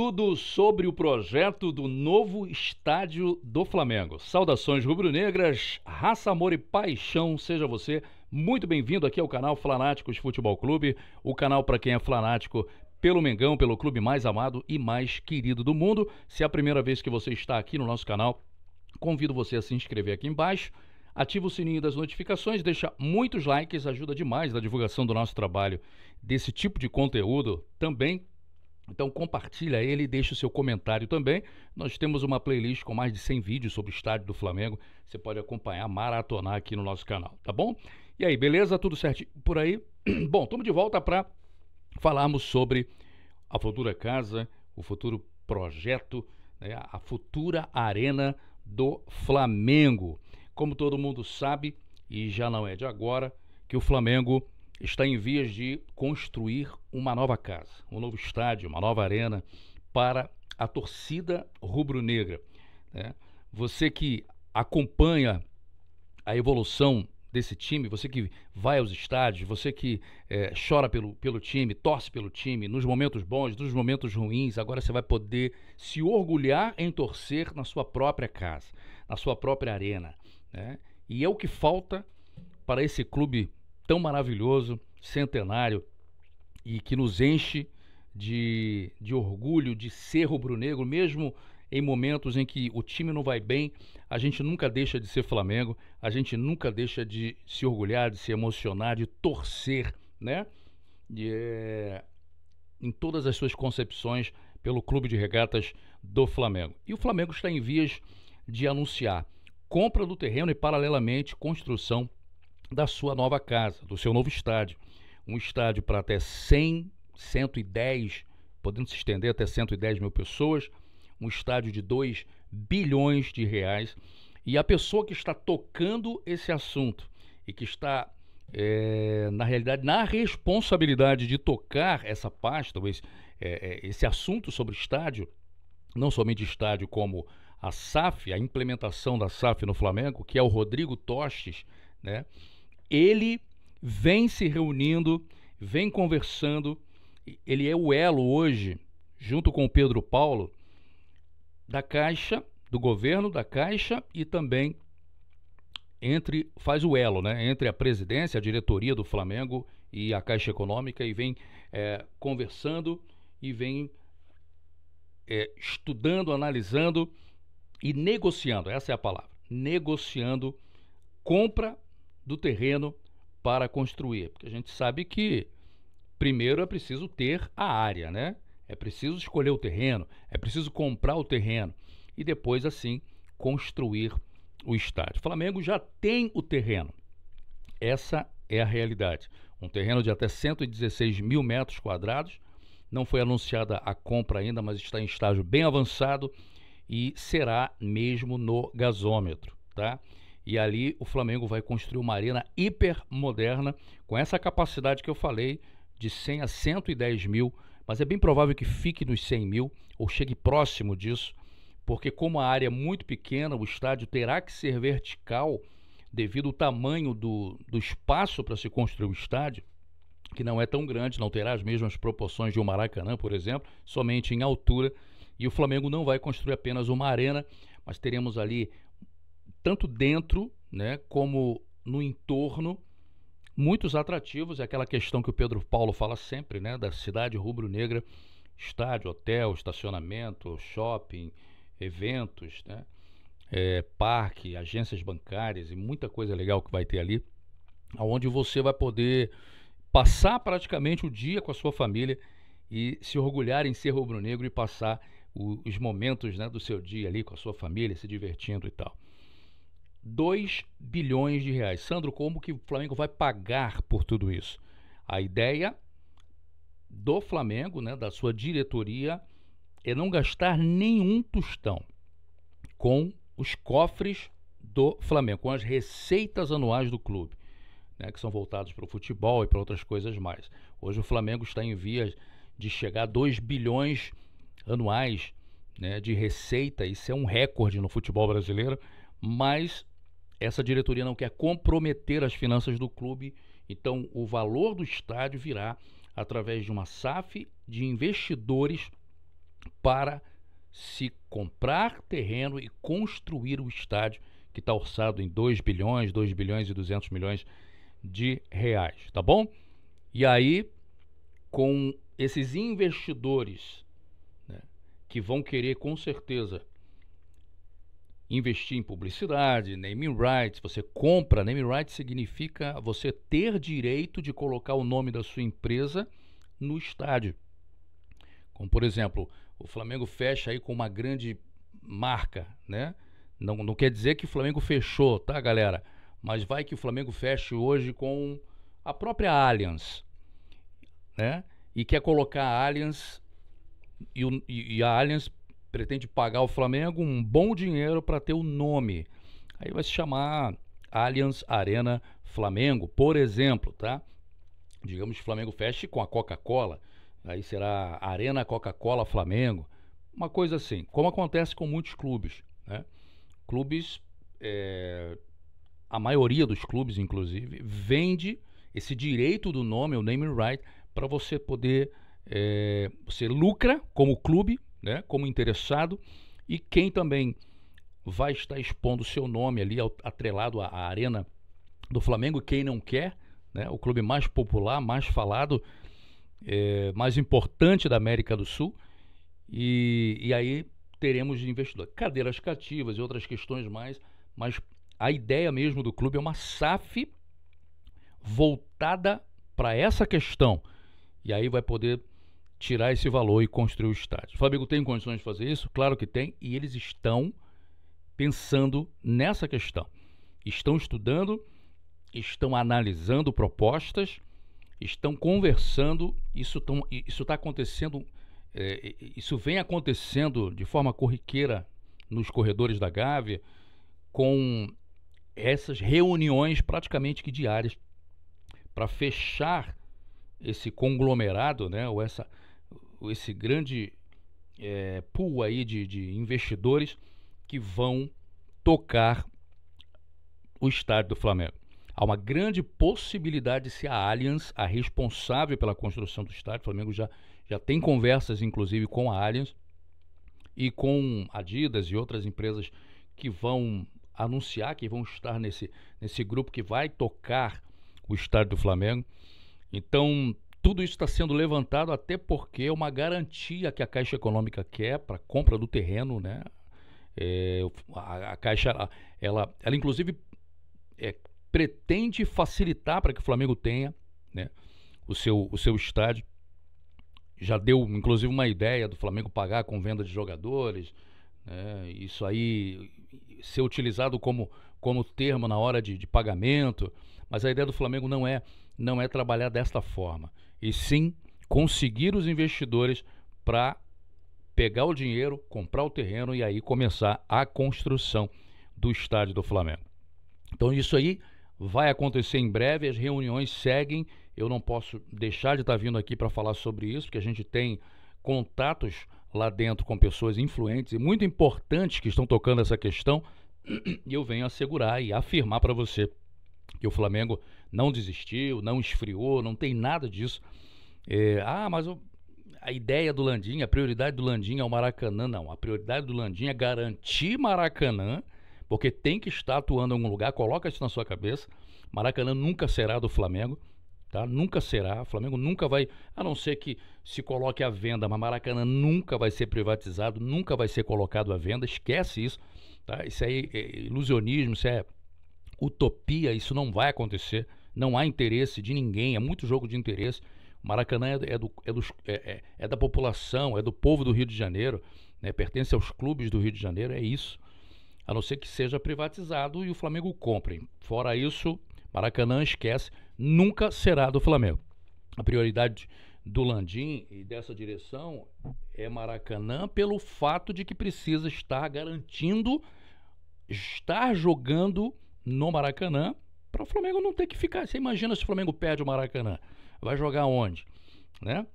tudo sobre o projeto do novo estádio do Flamengo. Saudações rubro-negras, raça, amor e paixão, seja você muito bem-vindo aqui ao canal Fanáticos Futebol Clube, o canal para quem é fanático pelo Mengão, pelo clube mais amado e mais querido do mundo. Se é a primeira vez que você está aqui no nosso canal, convido você a se inscrever aqui embaixo. Ativa o sininho das notificações, deixa muitos likes, ajuda demais na divulgação do nosso trabalho, desse tipo de conteúdo também então compartilha ele e deixe o seu comentário também. Nós temos uma playlist com mais de 100 vídeos sobre o estádio do Flamengo. Você pode acompanhar, maratonar aqui no nosso canal, tá bom? E aí, beleza? Tudo certinho por aí? bom, estamos de volta para falarmos sobre a futura casa, o futuro projeto, né? a futura arena do Flamengo. Como todo mundo sabe, e já não é de agora, que o Flamengo está em vias de construir uma nova casa, um novo estádio, uma nova arena para a torcida rubro-negra. Né? Você que acompanha a evolução desse time, você que vai aos estádios, você que é, chora pelo, pelo time, torce pelo time, nos momentos bons, nos momentos ruins, agora você vai poder se orgulhar em torcer na sua própria casa, na sua própria arena. Né? E é o que falta para esse clube tão maravilhoso, centenário e que nos enche de, de orgulho de ser rubro-negro, mesmo em momentos em que o time não vai bem, a gente nunca deixa de ser Flamengo, a gente nunca deixa de se orgulhar, de se emocionar, de torcer, né? E, é, em todas as suas concepções pelo Clube de Regatas do Flamengo. E o Flamengo está em vias de anunciar compra do terreno e, paralelamente, construção da sua nova casa, do seu novo estádio. Um estádio para até 100, 110, podendo se estender até 110 mil pessoas, um estádio de 2 bilhões de reais. E a pessoa que está tocando esse assunto e que está, é, na realidade, na responsabilidade de tocar essa pasta, esse, é, é, esse assunto sobre estádio, não somente estádio, como a SAF, a implementação da SAF no Flamengo, que é o Rodrigo Tostes, né? ele vem se reunindo, vem conversando, ele é o elo hoje, junto com o Pedro Paulo, da Caixa, do governo da Caixa e também entre faz o elo, né, entre a presidência, a diretoria do Flamengo e a Caixa Econômica e vem é, conversando e vem é, estudando, analisando e negociando. Essa é a palavra, negociando compra do terreno para construir? Porque a gente sabe que primeiro é preciso ter a área, né? É preciso escolher o terreno, é preciso comprar o terreno e depois assim construir o estádio. O Flamengo já tem o terreno. Essa é a realidade. Um terreno de até 116 mil metros quadrados. Não foi anunciada a compra ainda, mas está em estágio bem avançado e será mesmo no gasômetro, tá? E ali o Flamengo vai construir uma arena hipermoderna, com essa capacidade que eu falei, de 100 a 110 mil, mas é bem provável que fique nos 100 mil ou chegue próximo disso, porque, como a área é muito pequena, o estádio terá que ser vertical devido ao tamanho do, do espaço para se construir o estádio, que não é tão grande, não terá as mesmas proporções de um Maracanã, por exemplo, somente em altura. E o Flamengo não vai construir apenas uma arena, mas teremos ali tanto dentro né, como no entorno, muitos atrativos. É aquela questão que o Pedro Paulo fala sempre, né, da cidade rubro-negra, estádio, hotel, estacionamento, shopping, eventos, né, é, parque, agências bancárias e muita coisa legal que vai ter ali, aonde você vai poder passar praticamente o dia com a sua família e se orgulhar em ser rubro-negro e passar o, os momentos né, do seu dia ali com a sua família, se divertindo e tal. 2 bilhões de reais. Sandro, como que o Flamengo vai pagar por tudo isso? A ideia do Flamengo, né, da sua diretoria, é não gastar nenhum tostão com os cofres do Flamengo, com as receitas anuais do clube, né, que são voltados para o futebol e para outras coisas mais. Hoje o Flamengo está em vias de chegar a 2 bilhões anuais né, de receita, isso é um recorde no futebol brasileiro, mas essa diretoria não quer comprometer as finanças do clube, então o valor do estádio virá através de uma SAF de investidores para se comprar terreno e construir o estádio que está orçado em 2 bilhões, 2 bilhões e 200 milhões de reais, tá bom? E aí, com esses investidores né, que vão querer com certeza investir em publicidade, naming rights, você compra, naming rights significa você ter direito de colocar o nome da sua empresa no estádio. Como por exemplo, o Flamengo fecha aí com uma grande marca, né? Não, não quer dizer que o Flamengo fechou, tá, galera? Mas vai que o Flamengo feche hoje com a própria Allianz, né? E quer colocar a Allianz e, o, e a Allianz pretende pagar o Flamengo um bom dinheiro para ter o nome. Aí vai se chamar Allianz Arena Flamengo, por exemplo, tá? Digamos que o Flamengo feche com a Coca-Cola, aí será Arena Coca-Cola Flamengo, uma coisa assim, como acontece com muitos clubes, né? Clubes, é, a maioria dos clubes, inclusive, vende esse direito do nome, o naming right, para você poder, é, você lucra como clube né, como interessado e quem também vai estar expondo seu nome ali atrelado à, arena do Flamengo, quem não quer, né, o clube mais popular, mais falado, é, mais importante da América do Sul. E, e aí teremos investidor. Cadeiras cativas e outras questões mais, mas a ideia mesmo do clube é uma SAF voltada para essa questão. E aí vai poder tirar esse valor e construir o estádio. O Flamengo tem condições de fazer isso? Claro que tem, e eles estão pensando nessa questão. Estão estudando, estão analisando propostas, estão conversando. Isso está acontecendo, é, isso vem acontecendo de forma corriqueira nos corredores da Gávea, com essas reuniões praticamente que diárias para fechar esse conglomerado, né, ou essa, esse grande é, pool aí de, de investidores que vão tocar o estádio do Flamengo. Há uma grande possibilidade de ser a Allianz a responsável pela construção do estádio. O Flamengo já, já tem conversas, inclusive, com a Allianz e com Adidas e outras empresas que vão anunciar que vão estar nesse, nesse grupo que vai tocar o estádio do Flamengo. Então, tudo isso está sendo levantado até porque é uma garantia que a Caixa Econômica quer para compra do terreno, né? É, a, a, Caixa, ela, ela, ela inclusive é, pretende facilitar para que o Flamengo tenha né, o, seu, o seu estádio. Já deu, inclusive, uma ideia do Flamengo pagar com venda de jogadores. Né? Isso aí ser utilizado como, como termo na hora de, de pagamento. Mas a ideia do Flamengo não é não é trabalhar desta forma, e sim conseguir os investidores para pegar o dinheiro, comprar o terreno e aí começar a construção do estádio do Flamengo. Então isso aí vai acontecer em breve, as reuniões seguem. Eu não posso deixar de estar tá vindo aqui para falar sobre isso, porque a gente tem contatos lá dentro com pessoas influentes e muito importantes que estão tocando essa questão. E eu venho assegurar e afirmar para você que o Flamengo não desistiu, não esfriou, não tem nada disso. É, ah, mas o, a ideia do Landim, a prioridade do Landim é o Maracanã, não. A prioridade do Landim é garantir Maracanã, porque tem que estar atuando em algum lugar, coloca isso na sua cabeça. Maracanã nunca será do Flamengo, tá? Nunca será. O Flamengo nunca vai, a não ser que se coloque à venda, mas Maracanã nunca vai ser privatizado, nunca vai ser colocado à venda. Esquece isso, tá? Isso aí é ilusionismo, isso é utopia, isso não vai acontecer. Não há interesse de ninguém, é muito jogo de interesse. O Maracanã é, do, é, é dos, é, é, é da população, é do povo do Rio de Janeiro, né? pertence aos clubes do Rio de Janeiro, é isso. A não ser que seja privatizado e o Flamengo compre. Fora isso, Maracanã esquece, nunca será do Flamengo. A prioridade do Landim e dessa direção é Maracanã pelo fato de que precisa estar garantindo estar jogando no Maracanã para o Flamengo não ter que ficar. Você imagina se o Flamengo perde o Maracanã? Vai jogar onde? Né?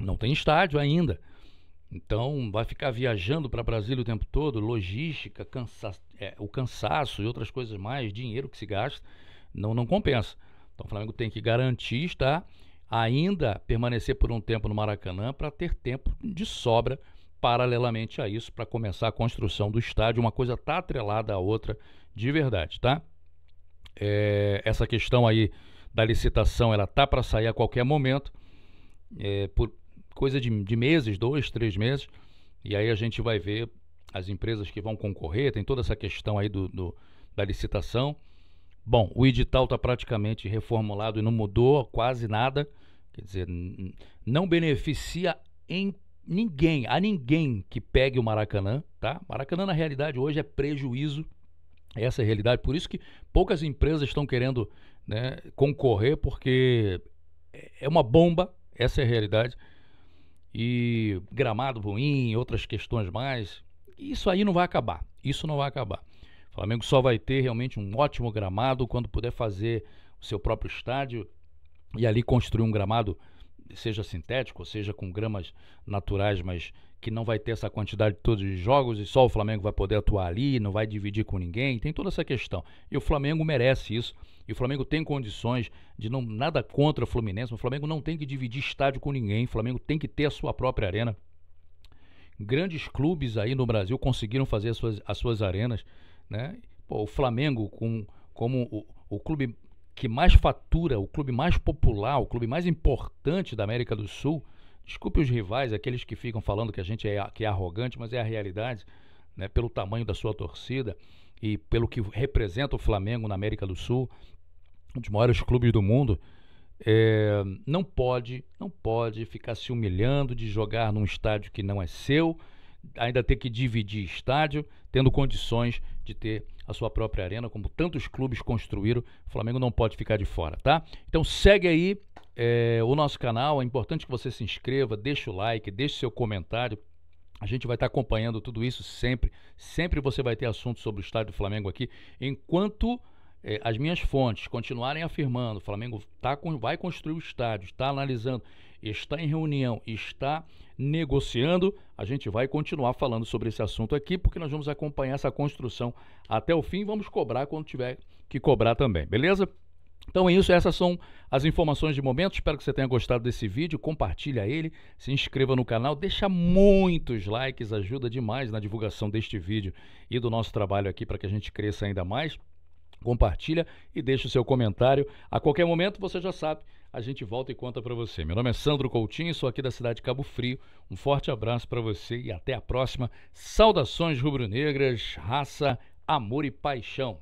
Não tem estádio ainda. Então vai ficar viajando para Brasília o tempo todo, logística, cansa é, o cansaço e outras coisas mais, dinheiro que se gasta, não, não compensa. Então o Flamengo tem que garantir estar tá? ainda permanecer por um tempo no Maracanã para ter tempo de sobra paralelamente a isso para começar a construção do estádio. Uma coisa está atrelada à outra de verdade, tá? É, essa questão aí da licitação, ela tá para sair a qualquer momento, é, por coisa de, de meses, dois, três meses, e aí a gente vai ver as empresas que vão concorrer, tem toda essa questão aí do, do da licitação. Bom, o edital está praticamente reformulado e não mudou quase nada. Quer dizer, não beneficia em ninguém, a ninguém que pegue o Maracanã, tá? Maracanã, na realidade, hoje é prejuízo essa é a realidade. Por isso que poucas empresas estão querendo né, concorrer, porque é uma bomba, essa é a realidade. E gramado ruim, outras questões mais. Isso aí não vai acabar. Isso não vai acabar. O Flamengo só vai ter realmente um ótimo gramado quando puder fazer o seu próprio estádio e ali construir um gramado seja sintético, seja com gramas naturais, mas que não vai ter essa quantidade toda de jogos e só o Flamengo vai poder atuar ali, não vai dividir com ninguém, tem toda essa questão. E o Flamengo merece isso. E o Flamengo tem condições de não nada contra o Fluminense, o Flamengo não tem que dividir estádio com ninguém, o Flamengo tem que ter a sua própria arena. Grandes clubes aí no Brasil conseguiram fazer as suas, as suas arenas, né? Pô, o Flamengo com como o, o clube que mais fatura, o clube mais popular, o clube mais importante da América do Sul, desculpe os rivais, aqueles que ficam falando que a gente é, que é arrogante, mas é a realidade, né, pelo tamanho da sua torcida e pelo que representa o Flamengo na América do Sul, um dos maiores clubes do mundo, é, não pode, não pode ficar se humilhando de jogar num estádio que não é seu, ainda ter que dividir estádio, tendo condições de ter a sua própria arena, como tantos clubes construíram. O Flamengo não pode ficar de fora, tá? Então segue aí é, o nosso canal. É importante que você se inscreva, deixe o like, deixe seu comentário. A gente vai estar acompanhando tudo isso sempre. Sempre você vai ter assunto sobre o estádio do Flamengo aqui. Enquanto eh, as minhas fontes continuarem afirmando, o Flamengo tá com, vai construir o estádio, está analisando está em reunião, está negociando. A gente vai continuar falando sobre esse assunto aqui, porque nós vamos acompanhar essa construção até o fim. Vamos cobrar quando tiver que cobrar também, beleza? Então é isso, essas são as informações de momento. Espero que você tenha gostado desse vídeo. Compartilha ele, se inscreva no canal, deixa muitos likes, ajuda demais na divulgação deste vídeo e do nosso trabalho aqui para que a gente cresça ainda mais. Compartilha e deixa o seu comentário. A qualquer momento você já sabe, a gente volta e conta para você. Meu nome é Sandro Coutinho, sou aqui da cidade de Cabo Frio. Um forte abraço para você e até a próxima. Saudações rubro-negras, raça, amor e paixão.